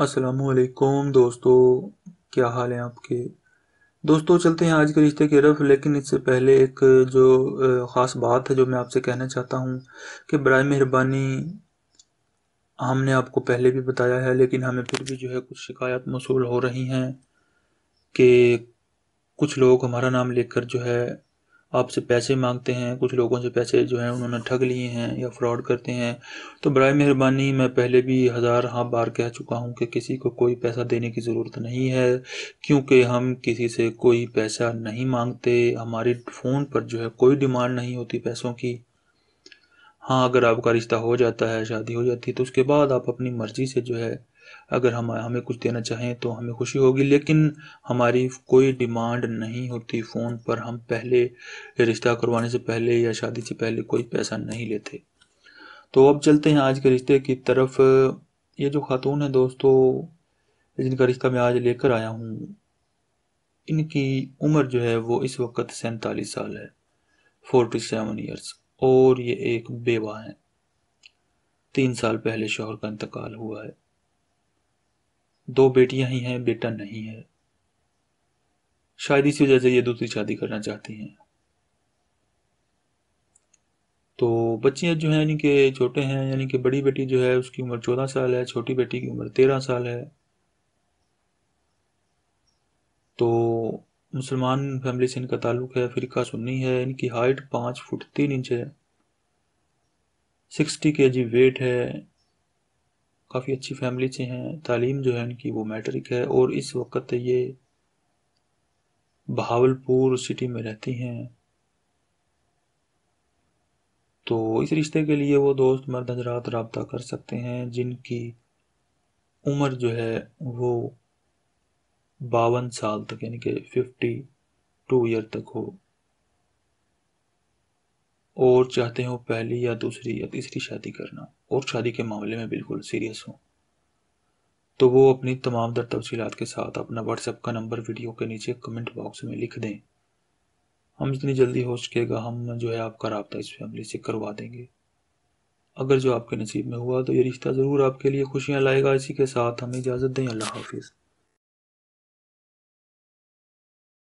असलकुम दोस्तों क्या हाल है आपके दोस्तों चलते हैं आज के रिश्ते की तरफ लेकिन इससे पहले एक जो ख़ास बात है जो मैं आपसे कहना चाहता हूँ कि बर मेहरबानी हमने आपको पहले भी बताया है लेकिन हमें फिर भी जो है कुछ शिकायत मौसू हो रही हैं कि कुछ लोग हमारा नाम लेकर जो है आपसे पैसे मांगते हैं कुछ लोगों से पैसे जो हैं उन्होंने ठग लिए हैं या फ्रॉड करते हैं तो बर मेहरबानी मैं पहले भी हज़ार हाँ बार कह चुका हूँ कि किसी को कोई पैसा देने की ज़रूरत नहीं है क्योंकि हम किसी से कोई पैसा नहीं मांगते हमारी फ़ोन पर जो है कोई डिमांड नहीं होती पैसों की हाँ अगर आपका रिश्ता हो जाता है शादी हो जाती है तो उसके बाद आप अपनी मर्ज़ी से जो है अगर हम हमें कुछ देना चाहें तो हमें खुशी होगी लेकिन हमारी कोई डिमांड नहीं होती फ़ोन पर हम पहले रिश्ता करवाने से पहले या शादी से पहले कोई पैसा नहीं लेते तो अब चलते हैं आज के रिश्ते की तरफ ये जो खातून है दोस्तों जिनका रिश्ता मैं आज लेकर आया हूँ इनकी उम्र जो है वो इस वक्त सैंतालीस साल है फोर्टी सेवन ईयर्स और ये एक बेवा है तीन साल पहले शोहर का इंतकाल हुआ है दो बेटियां ही हैं बेटा नहीं है शायद इसी वजह से ये दूसरी शादी करना चाहती हैं तो बच्चियां जो हैं यानी कि छोटे हैं यानी कि बड़ी बेटी जो है उसकी उम्र चौदह साल है छोटी बेटी की उम्र तेरह साल है तो मुसलमान फैमिली से इनका ताल्लुक है फ़िरका सुन्नी है इनकी हाइट पाँच फुट तीन इंच है सिक्सटी के जी वेट है काफ़ी अच्छी फैमिली से हैं तालीम जो है इनकी वो मैट्रिक है और इस वक्त ये बहावलपुर सिटी में रहती हैं तो इस रिश्ते के लिए वो दोस्त मर्द हजरात रबता कर सकते हैं जिनकी उम्र जो है वो बावन साल तक यानी कि फिफ्टी टू ईयर तक हो और चाहते हो पहली या दूसरी या तीसरी शादी करना और शादी के मामले में बिल्कुल सीरियस हो तो वो अपनी तमाम दर तफसीत के साथ अपना व्हाट्सएप का नंबर वीडियो के नीचे कमेंट बॉक्स में लिख दें हम जितनी जल्दी हो सकेगा हम जो है आपका रबता इस फैमिली से करवा देंगे अगर जो आपके नसीब में हुआ तो ये रिश्ता ज़रूर आपके लिए खुशियाँ लाएगा इसी के साथ हमें इजाज़त दें अल्लाह हाफिज़